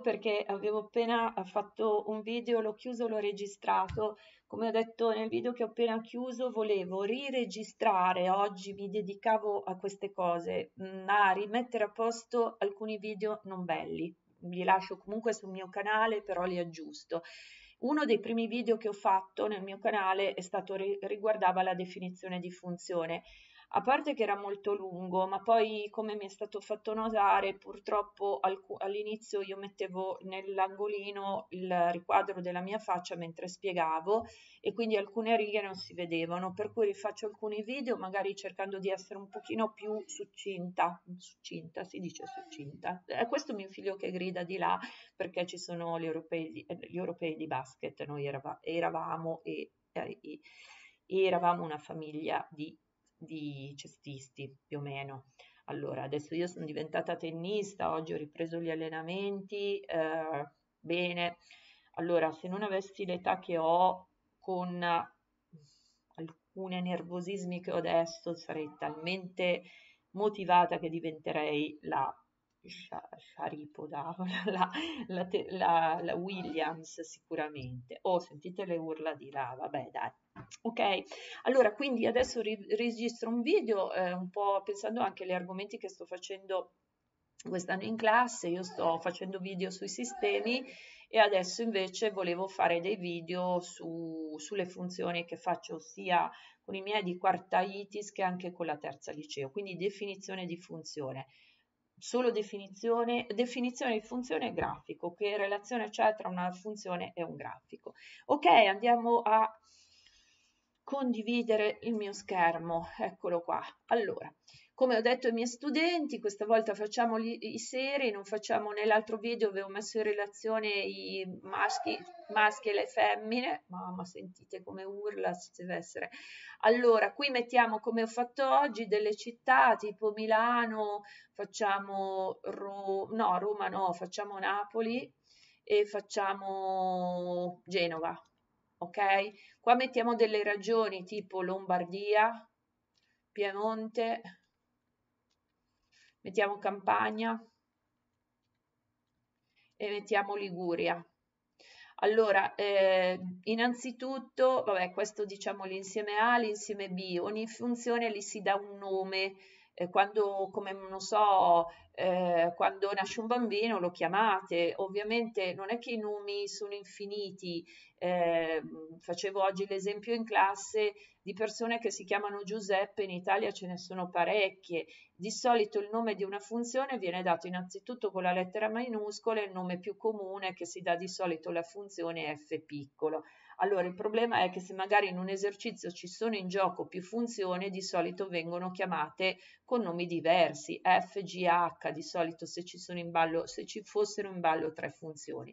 perché avevo appena fatto un video, l'ho chiuso, l'ho registrato. Come ho detto nel video che ho appena chiuso, volevo riregistrare, oggi mi dedicavo a queste cose, mm, a rimettere a posto alcuni video non belli. Li lascio comunque sul mio canale, però li aggiusto. Uno dei primi video che ho fatto nel mio canale è stato riguardava la definizione di funzione a parte che era molto lungo, ma poi come mi è stato fatto notare, purtroppo alc- all'inizio io mettevo nell'angolino il riquadro della mia faccia mentre spiegavo e quindi alcune righe non si vedevano, per cui rifaccio alcuni video magari cercando di essere un pochino più succinta, succinta si dice succinta. È questo mio figlio che grida di là perché ci sono gli europei di, eh, gli europei di basket, noi erava- eravamo e, e, eh, e eravamo una famiglia di di cestisti più o meno. Allora, adesso io sono diventata tennista, oggi ho ripreso gli allenamenti, eh, bene. Allora, se non avessi l'età che ho con alcune nervosismi che ho adesso, sarei talmente motivata che diventerei la Sciaripoda, la, la, la, la, Williams sicuramente. Oh, sentite le urla di là, vabbè dai. Ok, allora quindi adesso ri registro un video eh, un po' pensando anche agli argomenti che sto facendo quest'anno in classe, io sto facendo video sui sistemi e adesso invece volevo fare dei video su, sulle funzioni che faccio sia con i miei di quarta itis che anche con la terza liceo, quindi definizione di funzione solo definizione, definizione di funzione e grafico, che relazione c'è tra una funzione e un grafico. Ok, andiamo a condividere il mio schermo. Eccolo qua. Allora, come ho detto ai miei studenti, questa volta facciamo li, i seri, non facciamo nell'altro video, dove ho messo in relazione i maschi, maschi e le femmine. Mamma, sentite come urla, si deve essere. Allora, qui mettiamo come ho fatto oggi delle città, tipo Milano, facciamo Ro no, Roma no, facciamo Napoli e facciamo Genova ok? Qua mettiamo delle ragioni tipo Lombardia, Piemonte, mettiamo Campania e mettiamo Liguria. Allora, eh, innanzitutto, vabbè, questo diciamo l'insieme A, l'insieme B, ogni funzione gli si dà un nome, eh, quando, come non so, eh, quando nasce un bambino lo chiamate, ovviamente non è che i nomi sono infiniti, eh, facevo oggi l'esempio in classe di persone che si chiamano Giuseppe, in Italia ce ne sono parecchie, di solito il nome di una funzione viene dato innanzitutto con la lettera maiuscola, e il nome più comune che si dà di solito alla funzione è F piccolo. Allora il problema è che se magari in un esercizio ci sono in gioco più funzioni, di solito vengono chiamate con nomi diversi, F, G, H, di solito se ci, sono in ballo, se ci fossero in ballo tre funzioni.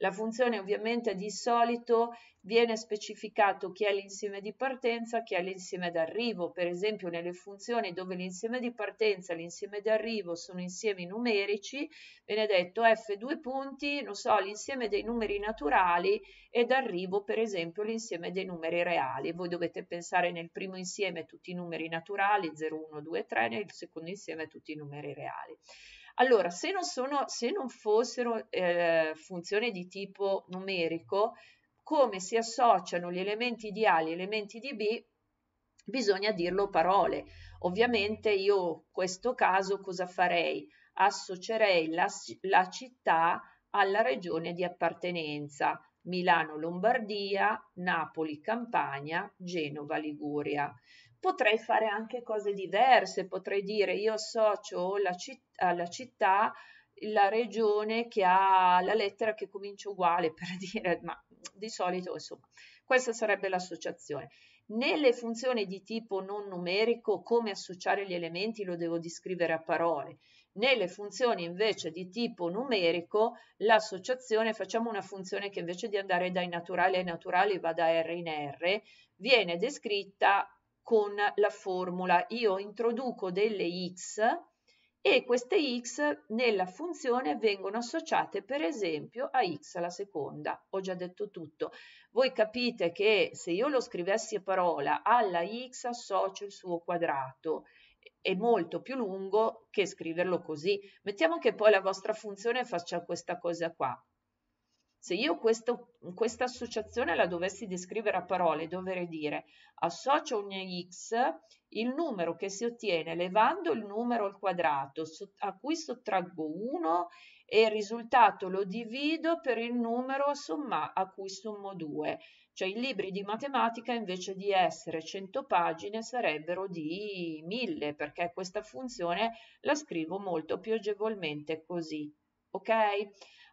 La funzione ovviamente di solito viene specificato chi è l'insieme di partenza, chi è l'insieme d'arrivo. Per esempio nelle funzioni dove l'insieme di partenza e l'insieme d'arrivo sono insiemi numerici, viene detto f due punti, non so, l'insieme dei numeri naturali e d'arrivo per esempio l'insieme dei numeri reali. Voi dovete pensare nel primo insieme tutti i numeri naturali, 0, 1, 2, 3, nel secondo insieme tutti i numeri reali. Allora, se non, sono, se non fossero eh, funzioni di tipo numerico, come si associano gli elementi di A e gli elementi di B, bisogna dirlo parole. Ovviamente io in questo caso cosa farei? Associerei la, la città alla regione di appartenenza, Milano Lombardia, Napoli Campania, Genova Liguria potrei fare anche cose diverse, potrei dire io associo la citt- alla città la regione che ha la lettera che comincia uguale per dire, ma di solito insomma, questa sarebbe l'associazione. Nelle funzioni di tipo non numerico, come associare gli elementi lo devo descrivere a parole. Nelle funzioni invece di tipo numerico, l'associazione, facciamo una funzione che invece di andare dai naturali ai naturali va da R in R, viene descritta con la formula. Io introduco delle x e queste x nella funzione vengono associate per esempio a x alla seconda. Ho già detto tutto. Voi capite che se io lo scrivessi a parola alla x associo il suo quadrato è molto più lungo che scriverlo così. Mettiamo che poi la vostra funzione faccia questa cosa qua. Se io questo, questa associazione la dovessi descrivere a parole, dovrei dire associo ogni x il numero che si ottiene levando il numero al quadrato a cui sottraggo 1 e il risultato lo divido per il numero somma, a cui sommo 2. Cioè i libri di matematica invece di essere 100 pagine sarebbero di 1000 perché questa funzione la scrivo molto più agevolmente così. Ok?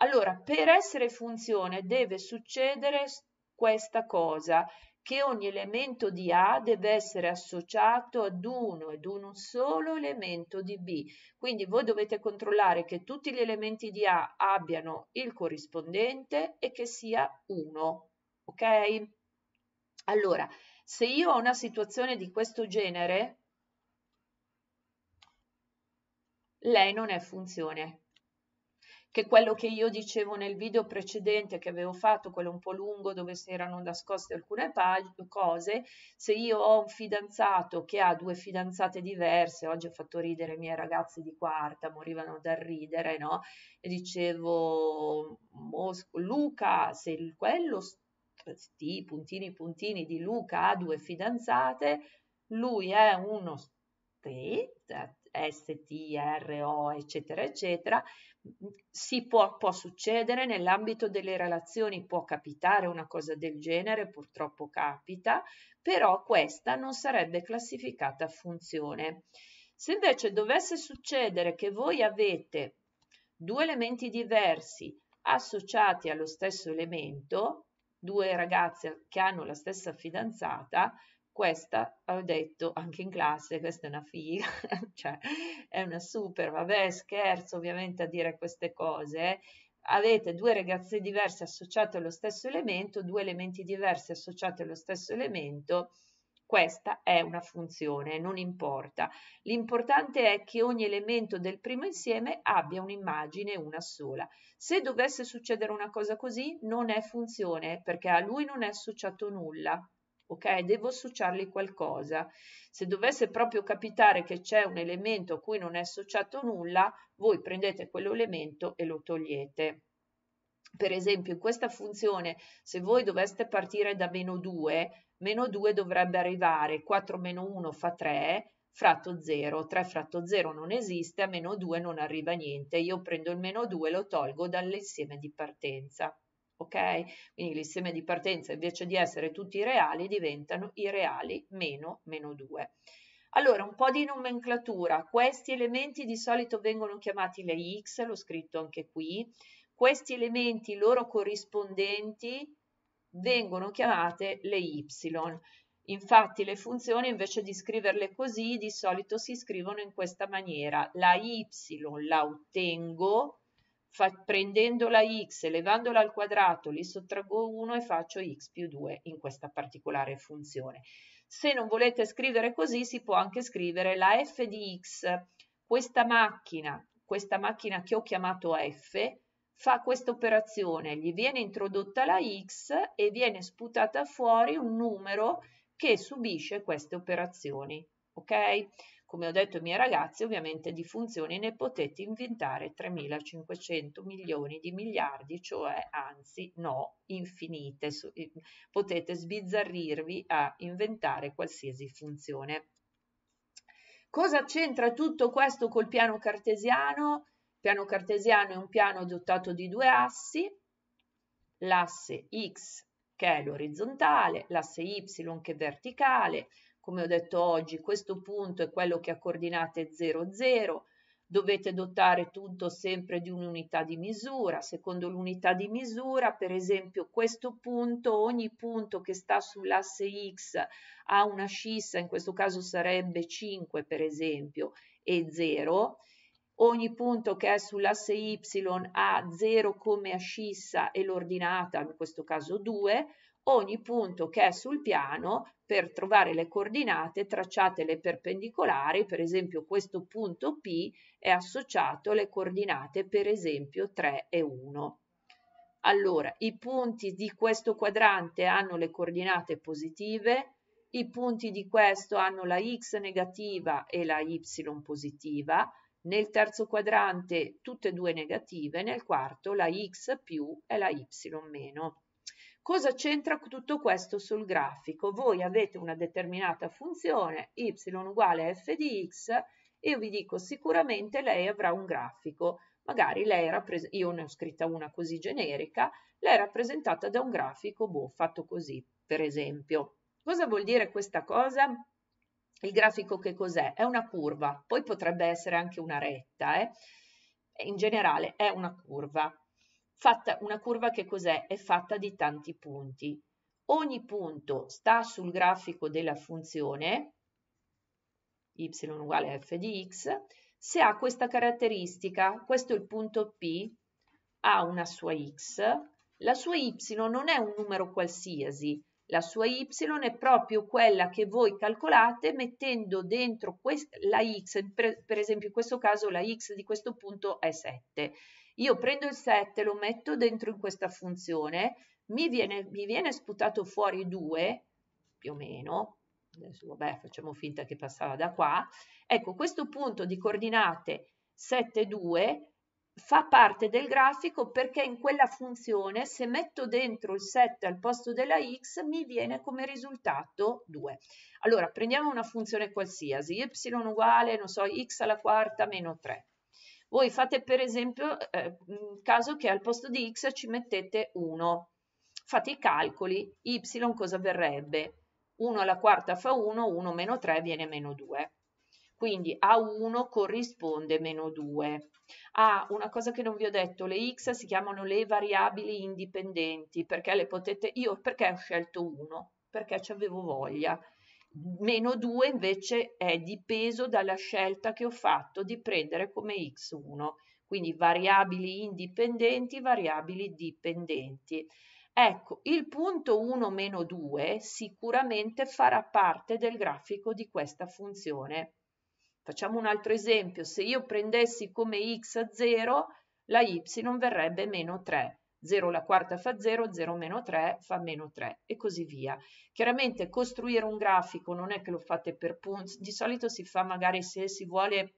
Allora, per essere funzione deve succedere questa cosa, che ogni elemento di A deve essere associato ad uno ed un solo elemento di B. Quindi voi dovete controllare che tutti gli elementi di A abbiano il corrispondente e che sia 1. Ok? Allora, se io ho una situazione di questo genere, lei non è funzione che quello che io dicevo nel video precedente che avevo fatto, quello un po' lungo dove si erano nascoste alcune pag- cose, se io ho un fidanzato che ha due fidanzate diverse, oggi ho fatto ridere i miei ragazzi di quarta, morivano dal ridere, no? E dicevo, Luca, se quello, sti puntini puntini di Luca ha due fidanzate, lui è uno... St- STRO, eccetera, eccetera, si può, può succedere nell'ambito delle relazioni, può capitare una cosa del genere, purtroppo capita, però questa non sarebbe classificata funzione. Se invece dovesse succedere che voi avete due elementi diversi associati allo stesso elemento, due ragazze che hanno la stessa fidanzata, questa, ho detto anche in classe, questa è una figa, cioè è una super, vabbè scherzo ovviamente a dire queste cose, avete due ragazze diverse associate allo stesso elemento, due elementi diversi associati allo stesso elemento, questa è una funzione, non importa. L'importante è che ogni elemento del primo insieme abbia un'immagine, una sola. Se dovesse succedere una cosa così, non è funzione perché a lui non è associato nulla, ok? Devo associargli qualcosa. Se dovesse proprio capitare che c'è un elemento a cui non è associato nulla, voi prendete quell'elemento e lo togliete. Per esempio, in questa funzione, se voi doveste partire da meno 2, meno 2 dovrebbe arrivare 4 meno 1 fa 3, fratto 0, 3 fratto 0 non esiste, a meno 2 non arriva niente, io prendo il meno 2 e lo tolgo dall'insieme di partenza ok? Quindi l'insieme di partenza invece di essere tutti i reali diventano i reali meno meno 2. Allora, un po' di nomenclatura. Questi elementi di solito vengono chiamati le x, l'ho scritto anche qui. Questi elementi loro corrispondenti vengono chiamate le y. Infatti le funzioni invece di scriverle così di solito si scrivono in questa maniera. La y la ottengo fa, prendendo la x, elevandola al quadrato, li sottraggo 1 e faccio x più 2 in questa particolare funzione. Se non volete scrivere così si può anche scrivere la f di x, questa macchina, questa macchina che ho chiamato f, fa questa operazione, gli viene introdotta la x e viene sputata fuori un numero che subisce queste operazioni. Ok? Come ho detto ai miei ragazzi, ovviamente di funzioni ne potete inventare 3.500 milioni di miliardi, cioè anzi no, infinite. Potete sbizzarrirvi a inventare qualsiasi funzione. Cosa c'entra tutto questo col piano cartesiano? Il piano cartesiano è un piano dotato di due assi, l'asse X che è l'orizzontale, l'asse Y che è verticale, come ho detto oggi, questo punto è quello che ha accordinate 00, dovete dotare tutto sempre di un'unità di misura. Secondo l'unità di misura, per esempio, questo punto, ogni punto che sta sull'asse X ha una scissa, in questo caso sarebbe 5 per esempio, e 0. Ogni punto che è sull'asse Y ha 0 come ascissa e l'ordinata, in questo caso 2 ogni punto che è sul piano per trovare le coordinate tracciatele perpendicolari, per esempio questo punto P è associato alle coordinate per esempio 3 e 1. Allora, i punti di questo quadrante hanno le coordinate positive, i punti di questo hanno la x negativa e la y positiva, nel terzo quadrante tutte e due negative, nel quarto la x più e la y meno. Cosa c'entra tutto questo sul grafico? Voi avete una determinata funzione y uguale a f di x e io vi dico sicuramente lei avrà un grafico, magari lei era pres- io ne ho scritta una così generica, lei è rappresentata da un grafico boh, fatto così, per esempio. Cosa vuol dire questa cosa? Il grafico che cos'è? È una curva, poi potrebbe essere anche una retta, eh? in generale è una curva fatta una curva che cos'è? È fatta di tanti punti. Ogni punto sta sul grafico della funzione y uguale a f di x, se ha questa caratteristica, questo è il punto P, ha una sua x, la sua y non è un numero qualsiasi, la sua y è proprio quella che voi calcolate mettendo dentro la x, per esempio in questo caso la x di questo punto è 7 io prendo il 7, lo metto dentro in questa funzione, mi viene, mi viene sputato fuori 2, più o meno, adesso vabbè facciamo finta che passava da qua, ecco questo punto di coordinate 7, 2 fa parte del grafico perché in quella funzione se metto dentro il 7 al posto della x mi viene come risultato 2. Allora prendiamo una funzione qualsiasi, y uguale, non so, x alla quarta meno 3. Voi fate per esempio eh, mm, caso che al posto di x ci mettete 1. Fate i calcoli, y cosa verrebbe? 1 alla quarta fa 1, 1 meno 3 viene meno 2. Quindi a 1 corrisponde meno 2. Ah, una cosa che non vi ho detto, le x si chiamano le variabili indipendenti, perché le potete... Io perché ho scelto 1? Perché ci avevo voglia meno 2 invece è dipeso dalla scelta che ho fatto di prendere come x1, quindi variabili indipendenti, variabili dipendenti. Ecco, il punto 1 meno 2 sicuramente farà parte del grafico di questa funzione. Facciamo un altro esempio, se io prendessi come x0, la y verrebbe meno 3. 0 la quarta fa 0, 0 meno 3 fa meno 3 e così via. Chiaramente costruire un grafico non è che lo fate per punti, di solito si fa magari se si vuole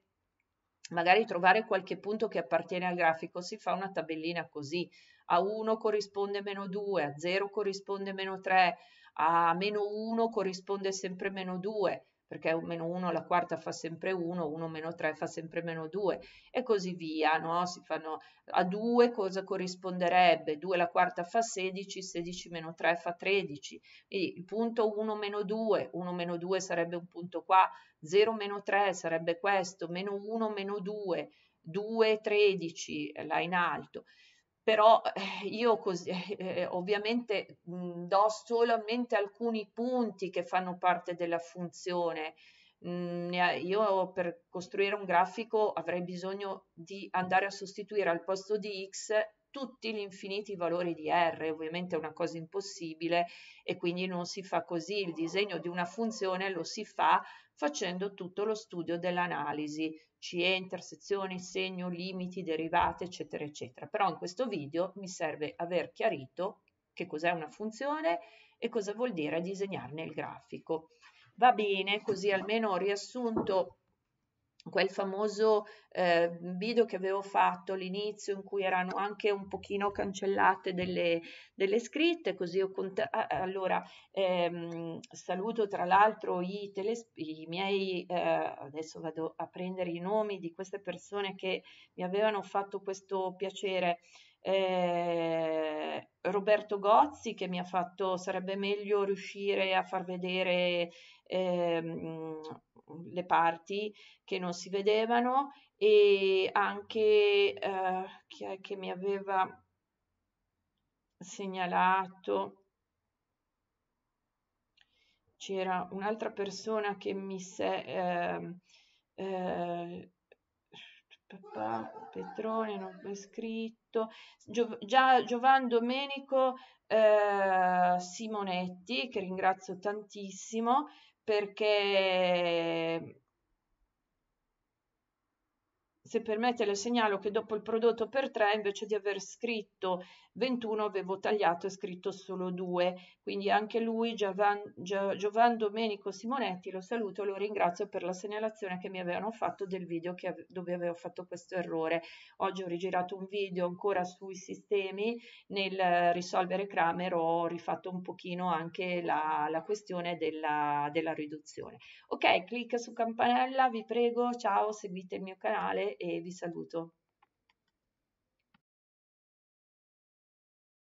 magari trovare qualche punto che appartiene al grafico, si fa una tabellina così, a 1 corrisponde meno 2, a 0 corrisponde meno 3, a meno 1 corrisponde sempre meno 2, perché 1 meno 1 alla quarta fa sempre 1, 1 meno 3 fa sempre meno 2 e così via, no? fanno, a 2 cosa corrisponderebbe? 2 alla quarta fa 16, 16 meno 3 fa 13, e il punto 1 meno 2, 1 meno 2 sarebbe un punto qua, 0 meno 3 sarebbe questo, meno 1 meno 2, 2, 13 là in alto però eh, io così, eh, eh, eh, ovviamente mh, do solamente alcuni punti che fanno parte della funzione. Mh, io per costruire un grafico avrei bisogno di andare a sostituire al posto di x tutti gli infiniti valori di R, ovviamente è una cosa impossibile e quindi non si fa così, il disegno di una funzione lo si fa facendo tutto lo studio dell'analisi, CE, intersezioni, segno, limiti, derivate, eccetera, eccetera. Però in questo video mi serve aver chiarito che cos'è una funzione e cosa vuol dire disegnarne il grafico. Va bene, così almeno ho riassunto quel famoso eh, video che avevo fatto all'inizio in cui erano anche un pochino cancellate delle, delle scritte, così ho cont- ah, eh, allora ehm, saluto tra l'altro i, teles- i miei, eh, adesso vado a prendere i nomi di queste persone che mi avevano fatto questo piacere. Eh, Roberto Gozzi che mi ha fatto sarebbe meglio riuscire a far vedere ehm, le parti che non si vedevano e anche eh, chi è che mi aveva segnalato c'era un'altra persona che mi se, eh, eh, Petrone non è scritto Gio, già Giovan Domenico eh, Simonetti che ringrazio tantissimo perché se permette le segnalo che dopo il prodotto per tre invece di aver scritto 21 avevo tagliato e scritto solo due, quindi anche lui, Giovan, Gio, Giovan Domenico Simonetti, lo saluto e lo ringrazio per la segnalazione che mi avevano fatto del video che, dove avevo fatto questo errore. Oggi ho rigirato un video ancora sui sistemi, nel risolvere Kramer ho rifatto un pochino anche la, la questione della, della riduzione. Ok, clicca su campanella, vi prego, ciao, seguite il mio canale e vi saluto.